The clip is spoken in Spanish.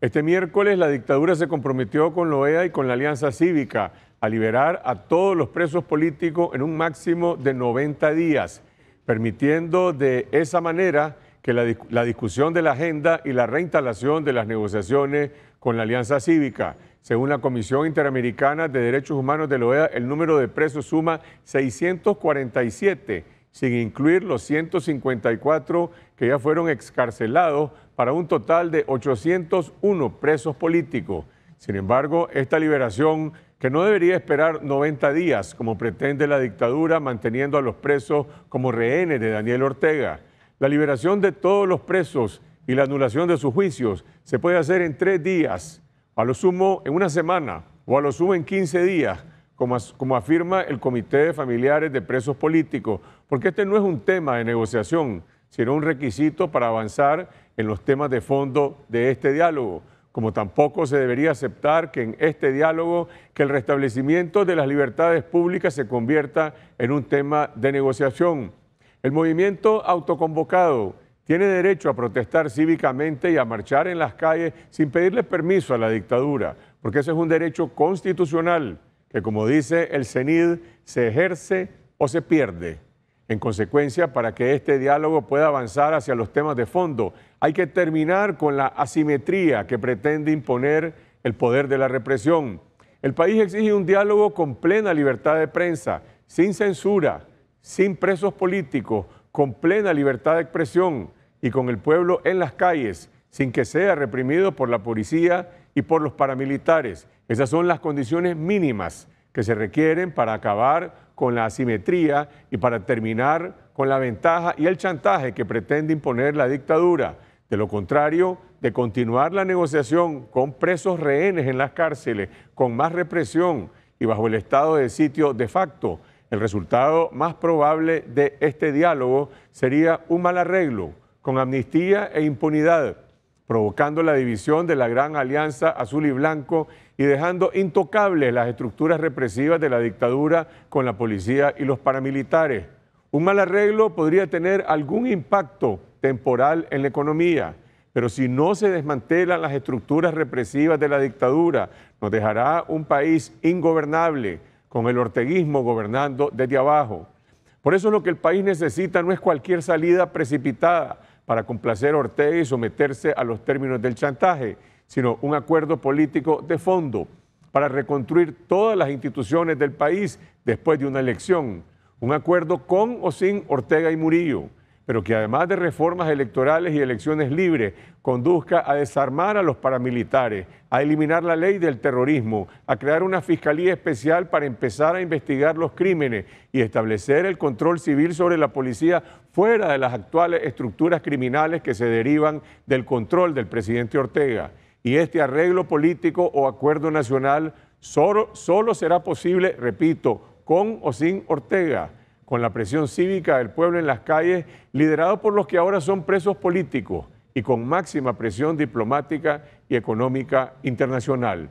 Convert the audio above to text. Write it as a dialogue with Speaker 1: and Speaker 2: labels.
Speaker 1: Este miércoles la dictadura se comprometió con la OEA y con la Alianza Cívica a liberar a todos los presos políticos en un máximo de 90 días, permitiendo de esa manera que la, la, discusión de la agenda y la reinstalación de las negociaciones con la Alianza Cívica. Según la Comisión Interamericana de Derechos Humanos de la OEA, el número de presos suma 647, sin incluir los 154 que ya fueron excarcelados para un total de 801 presos políticos. Sin embargo, esta liberación, que no debería esperar 90 días, como pretende la dictadura, manteniendo a los presos como rehenes de Daniel Ortega. La liberación de todos los presos y la anulación de sus juicios se puede hacer en tres días, a lo sumo en una semana o a lo sumo en 15 días, como, afirma el Comité de Familiares de Presos Políticos, porque este no es un tema de negociación, sino un requisito para avanzar en los temas de fondo de este diálogo, como tampoco se debería aceptar que en este diálogo que el restablecimiento de las libertades públicas se convierta en un tema de negociación. El movimiento autoconvocado tiene derecho a protestar cívicamente y a marchar en las calles sin pedirle permiso a la dictadura, porque ese es un derecho constitucional que, como dice el CENID, se ejerce o se pierde. En consecuencia, para que este diálogo pueda avanzar hacia los temas de fondo, hay que terminar con la asimetría que pretende imponer el poder de la represión. El país exige un diálogo con plena libertad de prensa, sin censura, sin presos políticos, con plena libertad de expresión y con el pueblo en las calles, sin que sea reprimido por la policía y por los paramilitares. Esas son las condiciones mínimas que se requieren para acabar con la asimetría y para terminar con la ventaja y el chantaje que pretende imponer la dictadura. De lo contrario, de continuar la negociación con presos rehenes en las cárceles, con más represión y bajo el estado de sitio de facto, el resultado más probable de este diálogo sería un mal arreglo, con amnistía e impunidad provocando la división de la gran alianza azul y blanco y dejando intocables las estructuras represivas de la dictadura con la policía y los paramilitares. Un mal arreglo podría tener algún impacto temporal en la economía, pero si no se desmantelan las estructuras represivas de la dictadura, nos dejará un país ingobernable, con el orteguismo gobernando desde abajo. Por eso lo que el país necesita no es cualquier salida precipitada, para complacer a Ortega y someterse a los términos del chantaje, sino un acuerdo político de fondo para reconstruir todas las instituciones del país después de una elección, un acuerdo con o sin Ortega y Murillo pero que además de reformas electorales y elecciones libres, conduzca a desarmar a los paramilitares, a eliminar la ley del terrorismo, a crear una fiscalía especial para empezar a investigar los crímenes y establecer el control civil sobre la policía fuera de las actuales estructuras criminales que se derivan del control del presidente Ortega. Y este arreglo político o acuerdo nacional solo, será posible, repito, con o sin Ortega con la presión cívica del pueblo en las calles, liderado por los que ahora son presos políticos y con máxima presión diplomática y económica internacional.